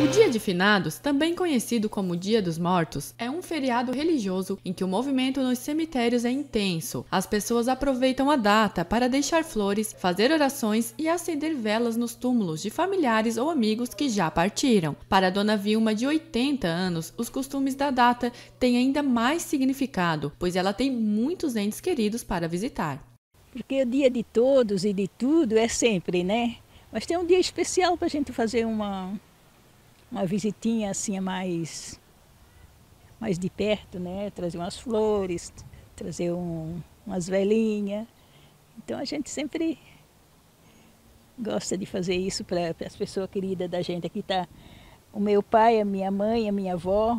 O Dia de Finados, também conhecido como Dia dos Mortos, é um feriado religioso em que o movimento nos cemitérios é intenso. As pessoas aproveitam a data para deixar flores, fazer orações e acender velas nos túmulos de familiares ou amigos que já partiram. Para Dona Vilma, de 80 anos, os costumes da data têm ainda mais significado, pois ela tem muitos entes queridos para visitar. Porque o dia de todos e de tudo é sempre, né? Mas tem um dia especial para a gente fazer uma uma visitinha assim mais, mais de perto, né? Trazer umas flores, trazer um, umas velhinhas. Então a gente sempre gosta de fazer isso para as pessoas queridas da gente. Aqui está o meu pai, a minha mãe, a minha avó.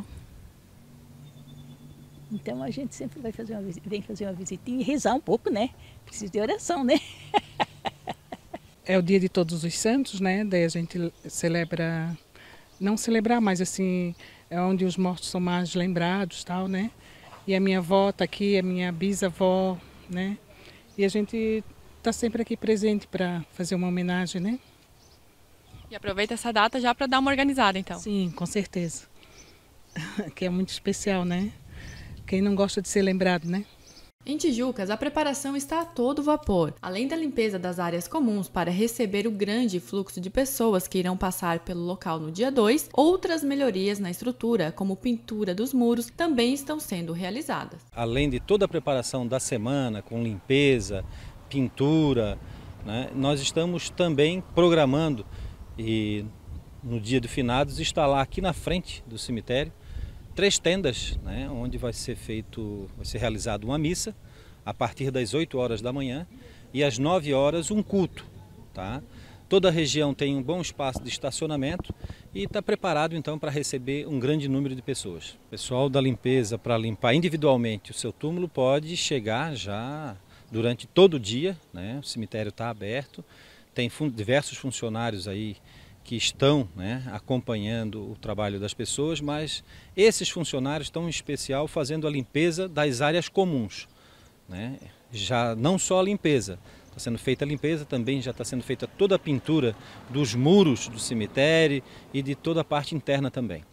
Então a gente sempre vai fazer uma, vem fazer uma visitinha e rezar um pouco, né? Precisa de oração, né? é o dia de todos os santos, né? Daí a gente celebra não celebrar, mais assim, é onde os mortos são mais lembrados, tal, né? E a minha avó está aqui, a minha bisavó, né? E a gente está sempre aqui presente para fazer uma homenagem, né? E aproveita essa data já para dar uma organizada, então. Sim, com certeza. que é muito especial, né? Quem não gosta de ser lembrado, né? Em Tijucas, a preparação está a todo vapor. Além da limpeza das áreas comuns para receber o grande fluxo de pessoas que irão passar pelo local no dia 2, outras melhorias na estrutura, como pintura dos muros, também estão sendo realizadas. Além de toda a preparação da semana, com limpeza, pintura, né, nós estamos também programando e no dia do finados instalar aqui na frente do cemitério três tendas, né, onde vai ser feito, vai ser realizada uma missa a partir das 8 horas da manhã e às 9 horas um culto, tá? Toda a região tem um bom espaço de estacionamento e está preparado então para receber um grande número de pessoas. O pessoal da limpeza para limpar individualmente o seu túmulo pode chegar já durante todo o dia, né? O cemitério está aberto, tem fun diversos funcionários aí que estão né, acompanhando o trabalho das pessoas, mas esses funcionários estão em especial fazendo a limpeza das áreas comuns. Né? Já não só a limpeza, está sendo feita a limpeza, também já está sendo feita toda a pintura dos muros do cemitério e de toda a parte interna também.